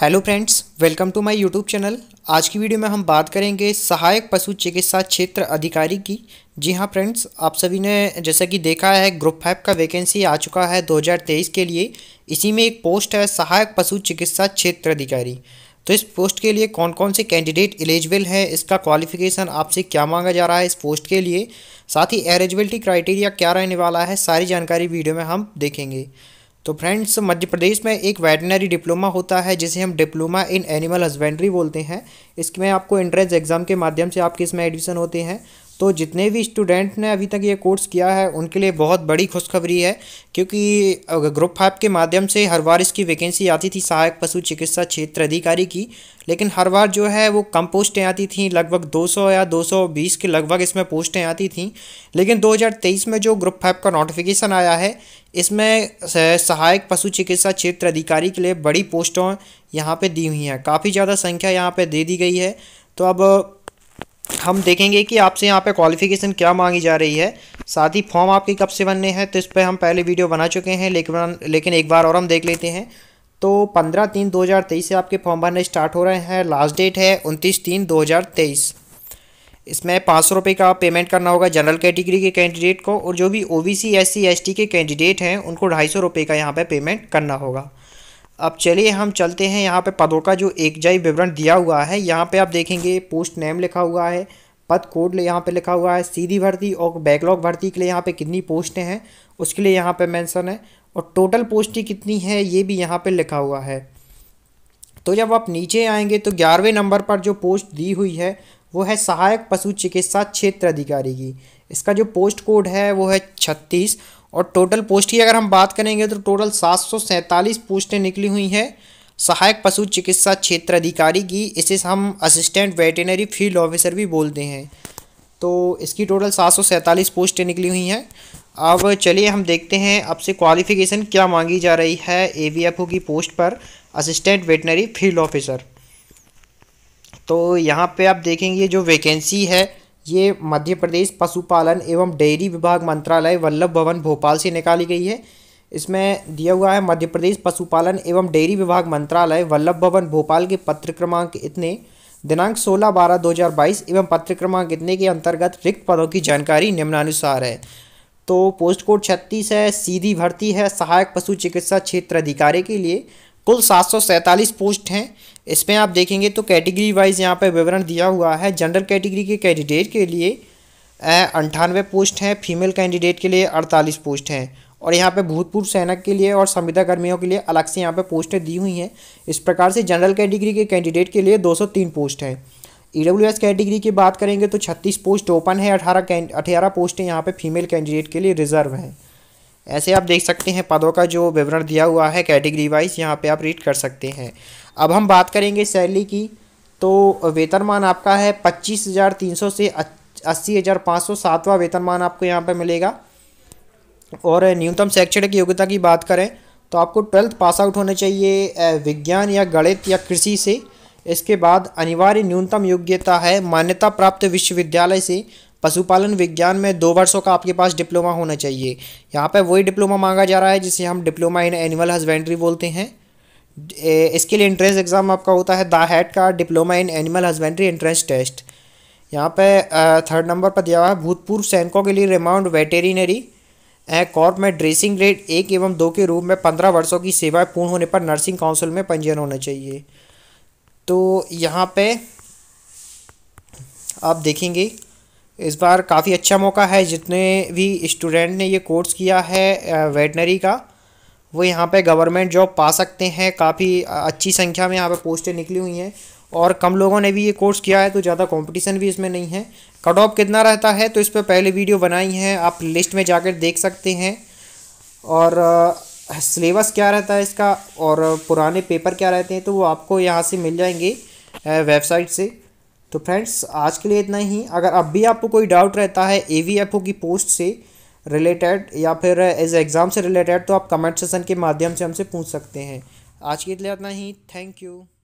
hello friends welcome to my YouTube channel आज की video में हम बात करेंगे सहायक पशु चिकित्सा क्षेत्र अधिकारी की जी हाँ फ्रेंड्स आप सभी ने जैसा कि देखा है ग्रुप फाइव का वैकेंसी आ चुका है 2023 के लिए इसी में एक पोस्ट है सहायक पशु चिकित्सा क्षेत्र अधिकारी तो इस पोस्ट के लिए कौन कौन से कैंडिडेट एलिजिबल हैं इसका क्वालिफिकेशन आपसे क्या मांगा जा रहा है इस पोस्ट के लिए साथ ही एलिजिबिलिटी क्राइटेरिया क्या रहने वाला है सारी जानकारी वीडियो में हम देखेंगे तो फ्रेंड्स मध्य प्रदेश में एक वेटनरी डिप्लोमा होता है जिसे हम डिप्लोमा इन एनिमल हस्बेंड्री बोलते हैं इसमें आपको एंट्रेंस एग्ज़ाम के माध्यम से आपके इसमें एडमिशन होते हैं तो जितने भी स्टूडेंट ने अभी तक ये कोर्स किया है उनके लिए बहुत बड़ी खुशखबरी है क्योंकि ग्रुप फाइव के माध्यम से हर बार इसकी वैकेंसी आती थी सहायक पशु चिकित्सा क्षेत्र अधिकारी की लेकिन हर बार जो है वो कम पोस्टें आती थी लगभग 200 या 220 के लगभग इसमें पोस्टें आती थी लेकिन 2023 में जो ग्रुप फाइव का नोटिफिकेशन आया है इसमें सहायक पशु चिकित्सा क्षेत्र अधिकारी के लिए बड़ी पोस्टों यहाँ पर दी हुई हैं काफ़ी ज़्यादा संख्या यहाँ पर दे दी गई है तो अब हम देखेंगे कि आपसे यहाँ पे क्वालिफिकेशन क्या मांगी जा रही है साथ ही फॉर्म आपके कब से बनने हैं तो इस पर हम पहले वीडियो बना चुके हैं लेकिन लेकिन एक बार और हम देख लेते हैं तो 15 तीन 2023 से आपके फॉर्म भरने स्टार्ट हो रहे हैं लास्ट डेट है 29 तीन 2023 इसमें पाँच सौ रुपये का पेमेंट करना होगा जनरल कैटेगरी के कैंडिडेट को और जो भी O B C S C S T के कैंडिडेट हैं उनको ढाई सौ रुपये का यहाँ पर पे पेमेंट करना होगा अब चलिए हम चलते हैं यहाँ पे पदों का जो एकजाई विवरण दिया हुआ है यहाँ पे आप देखेंगे पोस्ट नेम लिखा हुआ है पद कोड यहाँ पे लिखा हुआ है सीधी भर्ती और बैकलॉग भर्ती के लिए यहाँ पे कितनी पोस्टें हैं उसके लिए यहाँ पे मेंशन है और टोटल पोस्टें कितनी है ये भी यहाँ पे लिखा हुआ है तो जब आप नीचे आएंगे तो ग्यारहवें नंबर पर जो पोस्ट दी हुई है वो है सहायक पशु चिकित्सा क्षेत्र अधिकारी की इसका जो पोस्ट कोड है वो है छत्तीस और टोटल पोस्ट की अगर हम बात करेंगे तो टोटल सात पोस्टें निकली हुई हैं सहायक पशु चिकित्सा क्षेत्र अधिकारी की इसे हम असिस्टेंट वेटनरी फील्ड ऑफिसर भी बोलते हैं तो इसकी टोटल सात पोस्टें निकली हुई हैं अब चलिए हम देखते हैं आपसे क्वालिफ़िकेशन क्या मांगी जा रही है ए की पोस्ट पर असिस्टेंट वेटनरी फील्ड ऑफिसर तो यहाँ पे आप देखेंगे जो वैकेंसी है ये मध्य प्रदेश पशुपालन एवं डेयरी विभाग मंत्रालय वल्लभ भवन भोपाल से निकाली गई है इसमें दिया हुआ है मध्य प्रदेश पशुपालन एवं डेयरी विभाग मंत्रालय वल्लभ भवन भोपाल के पत्र क्रमांक इतने दिनांक 16 बारह 2022 एवं पत्र क्रमांक इतने के अंतर्गत रिक्त पदों की जानकारी निम्नानुसार है तो पोस्ट कोड छत्तीस है सीधी भर्ती है सहायक पशु चिकित्सा क्षेत्र अधिकारी के लिए कुल सात पोस्ट हैं इसमें आप देखेंगे तो कैटेगरी वाइज यहाँ पर विवरण दिया हुआ है जनरल कैटेगरी के कैंडिडेट के लिए अंठानवे पोस्ट हैं फीमेल कैंडिडेट के लिए अड़तालीस पोस्ट हैं और यहाँ पे भूतपूर्व सैनिक के लिए और संविदा कर्मियों के लिए अलग से यहाँ पे पोस्टें दी हुई हैं इस प्रकार से जनरल कैटेगरी के कैंडिडेट के लिए 203 पोस्ट हैं ई e कैटेगरी की बात करेंगे तो 36 पोस्ट ओपन है 18 अठारह पोस्टें यहाँ पे फीमेल कैंडिडेट के लिए रिजर्व हैं ऐसे आप देख सकते हैं पदों का जो विवरण दिया हुआ है कैटेगरी वाइज यहाँ पे आप रीड कर सकते हैं अब हम बात करेंगे सैलरी की तो वेतनमान आपका है पच्चीस हज़ार तीन सौ से अस्सी हज़ार पाँच सौ सातवा वेतनमान आपको यहाँ पर मिलेगा और न्यूनतम शैक्षणिक योग्यता की बात करें तो आपको ट्वेल्थ पास आउट होना चाहिए विज्ञान या गणित या कृषि से इसके बाद अनिवार्य न्यूनतम योग्यता है मान्यता प्राप्त विश्वविद्यालय से पशुपालन विज्ञान में दो वर्षों का आपके पास डिप्लोमा होना चाहिए यहाँ पर वही डिप्लोमा मांगा जा रहा है जिसे हम डिप्लोमा इन एनिमल हस्बेंड्री बोलते हैं इसके लिए एंट्रेंस एग्ज़ाम आपका होता है द हैड का diploma in animal husbandry entrance test यहाँ पे थर्ड नंबर पर दिया हुआ है भूतपूर्व सैनिकों के लिए रिमाउंड वेटेरिनरी कॉर्प में ड्रेसिंग ग्रेड एक एवं दो के रूप में पंद्रह वर्षों की सेवाएं पूर्ण होने पर नर्सिंग काउंसिल में पंजीयन होना चाहिए तो यहाँ पे आप देखेंगे इस बार काफ़ी अच्छा मौका है जितने भी स्टूडेंट ने ये कोर्स किया है वेटनरी का वो यहाँ पे गवर्नमेंट जॉब पा सकते हैं काफ़ी अच्छी संख्या में यहाँ पे पोस्टें निकली हुई हैं और कम लोगों ने भी ये कोर्स किया है तो ज़्यादा कंपटीशन भी इसमें नहीं है कट ऑफ कितना रहता है तो इस पर पहले वीडियो बनाई हैं आप लिस्ट में जाकर देख सकते हैं और सिलेबस क्या रहता है इसका और पुराने पेपर क्या रहते हैं तो वो आपको यहाँ से मिल जाएंगे वेबसाइट से तो फ्रेंड्स आज के लिए इतना ही अगर अब भी आपको कोई डाउट रहता है ए वी एफ ओ की पोस्ट से रिलेटेड या फिर एज एग्ज़ाम से रिलेटेड तो आप कमेंट सेशन के माध्यम से हमसे पूछ सकते हैं आज के लिए इतना ही थैंक यू